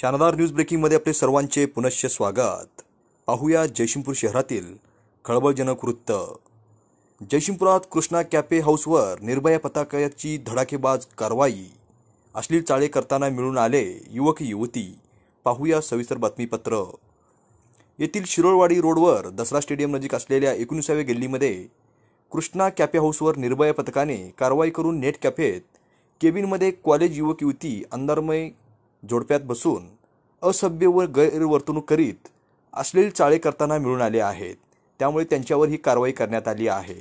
शानदार न्यूज ब्रेकिंगमध्ये आपले सर्वांचे पुनश्च स्वागत पाहूया जयशिंपूर शहरातील खळबळजनक वृत्त जयशिंपुरात कृष्णा कॅफे हाऊसवर निर्भया पताकाची धडाकेबाज कारवाई अश्लील चाळे करताना मिळून आले युवक युवती पाहूया सविस्तर बातमीपत्र येथील शिरोळवाडी रोडवर दसरा स्टेडियम नजिक असलेल्या एकोणीसाव्या गल्लीमध्ये कृष्णा कॅफे हाऊसवर निर्भया पथकाने कारवाई करून नेट कॅफेत केबिनमध्ये कॉलेज युवक युवती अंधारमय जोडप्यात बसून असभ्य व गैरवर्तणूक करीत असलेले चाळे करताना मिळून आले आहेत त्यामुळे त्यांच्यावर ही कारवाई करण्यात आली आहे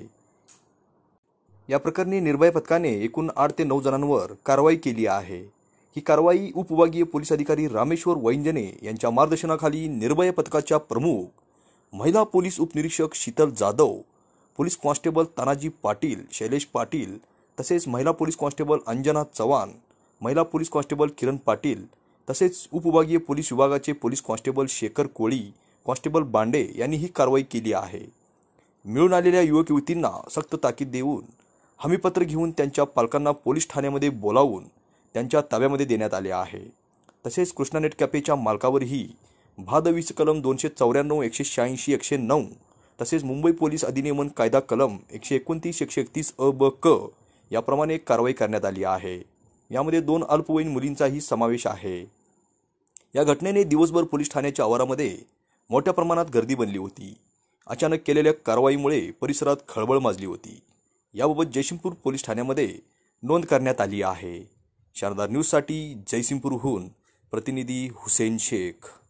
या प्रकरणी निर्भय पथकाने एकूण आठ ते नऊ जणांवर कारवाई केली आहे ही कारवाई उपविभागीय पोलीस अधिकारी रामेश्वर वैंजने यांच्या मार्गदर्शनाखाली निर्भय पथकाच्या प्रमुख महिला पोलीस उपनिरीक्षक शीतल जाधव पोलीस कॉन्स्टेबल तानाजी पाटील शैलेश पाटील तसेच महिला पोलीस कॉन्स्टेबल अंजना चव्हाण महिला पोलीस कॉन्स्टेबल किरण पाटील तसेच उपविभागीय पोलीस विभागाचे police constable Shekhar Koli constable Bande यांनी ही कारवाई केली आहे मिळून आलेल्या युवक युवतींना सक्त ताकीद देऊन हमीपत्र घेऊन त्यांच्या पालकांना पोलीस ठाण्यामध्ये बोलावून त्यांच्या ताब्यामध्ये देण्यात आले आहे तसेच कृष्णा नेट कॅफेच्या मालकावरही भादवीस कलम दोनशे चौऱ्याण्णव एकशे शहाऐंशी एकशे नऊ तसेच मुंबई पोलीस अधिनियमन कायदा कलम एकशे एकोणतीस एकशे एकतीस अ ब क याप्रमाणे कारवाई करण्यात आली आहे यामध्ये दोन अल्पवयीन मुलींचाही समावेश आहे या घटनेने दिवसभर पोलीस ठाण्याच्या आवारामध्ये मोठ्या प्रमाणात गर्दी बनली होती अचानक केलेल्या कारवाईमुळे परिसरात खळबळ माजली होती याबाबत जयसिंगपूर पोलीस ठाण्यामध्ये नोंद करण्यात आली आहे शारदा न्यूजसाठी जयसिंगपूरहून प्रतिनिधी हुसेन शेख